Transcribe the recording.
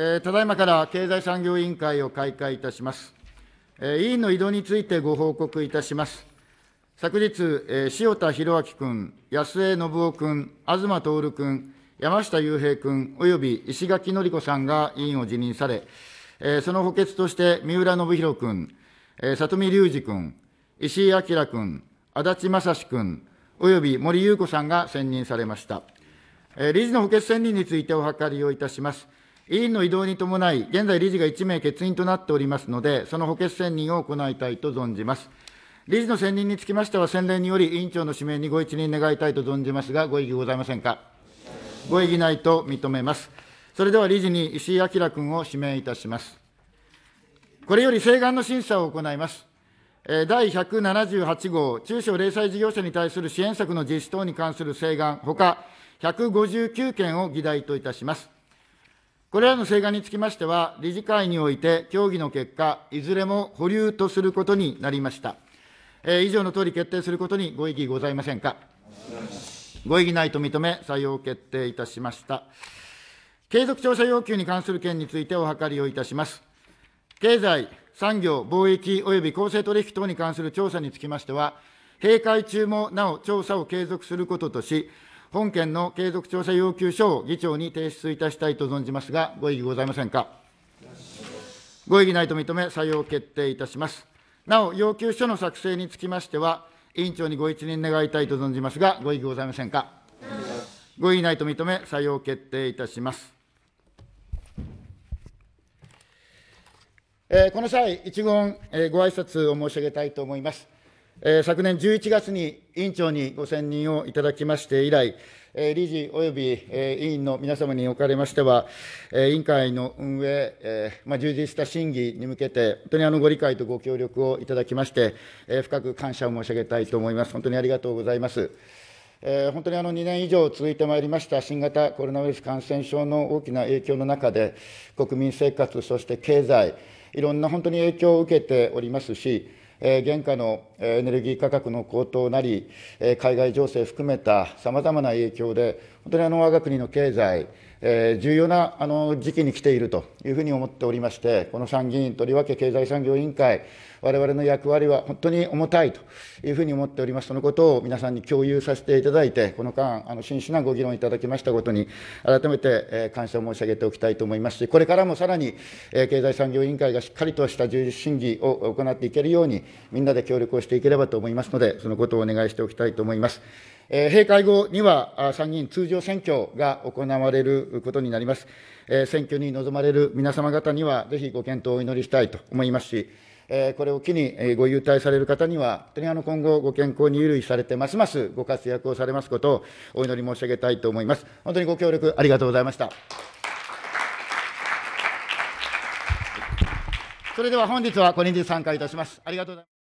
えー、ただいまから経済産業委員会を開会いたします。えー、委員の移動についてご報告いたします。昨日、えー、塩田博明君、安江信夫君、東徹君、山下雄平君、および石垣のり子さんが委員を辞任され、えー、その補欠として三浦信弘君、えー、里見隆二君、石井明君、足立正史君、および森裕子さんが選任されました。えー、理事の補欠選任についてお諮りをいたします。委員の異動に伴い、現在理事が1名欠員となっておりますので、その補欠選任を行いたいと存じます。理事の選任につきましては、先例により委員長の指名にご一任願いたいと存じますが、ご異議ございませんか。ご異議ないと認めます。それでは理事に石井明君を指名いたします。これより請願の審査を行います。第178号、中小零細事業者に対する支援策の実施等に関する請願、ほか159件を議題といたします。これらの請願につきましては、理事会において協議の結果、いずれも保留とすることになりました。えー、以上のとおり決定することにご異議ございませんか。ご異議ないと認め、採用決定いたしました。継続調査要求に関する件についてお諮りをいたします。経済、産業、貿易及び公正取引等に関する調査につきましては、閉会中もなお調査を継続することとし、本件の継続調査要求書を議長に提出いたしたいと存じますが、ご異議ございませんか。ご異議ないと認め、採用決定いたします。なお、要求書の作成につきましては、委員長にご一任願いたいと存じますが、ご異議ございませんか。ご異議ないと認め、採用決定いたします。えー、この際、一言、えー、ご挨拶を申し上げたいと思います。昨年11月に委員長にご選任をいただきまして以来、理事および委員の皆様におかれましては、委員会の運営、充実した審議に向けて、本当にご理解とご協力をいただきまして、深く感謝を申し上げたいと思います。本当にありがとうございます。本当にあの2年以上続いてまいりました新型コロナウイルス感染症の大きな影響の中で、国民生活、そして経済、いろんな本当に影響を受けておりますし、え現下のエネルギー価格の高騰なり、え海外情勢含めたさまざまな影響で、本当にあの我が国の経済、え重要なあの時期に来ているというふうに思っておりまして、この参議院とりわけ経済産業委員会、われわれの役割は本当に重たいというふうに思っております、そのことを皆さんに共有させていただいて、この間、あの真摯なご議論いただきましたことに、改めて、え感謝を申し上げておきたいと思いますし、これからもさらに、え経済産業委員会がしっかりとした充実審議を行っていけるように、みんなで協力をしていければと思いますので、そのことをお願いしておきたいと思います。えー、閉会後には参議院通常選挙が行われることになります。えー、選挙に臨まれる皆様方には、ぜひご検討をお祈りしたいと思いますし、えー、これを機に、えご勇退される方には、本当にあの今後、ご健康に由類されて、ますますご活躍をされますことをお祈り申し上げたいと思います。本当にご協力ありがとうございました。それでは本日はこれにて参加いたします。ありがとうございます。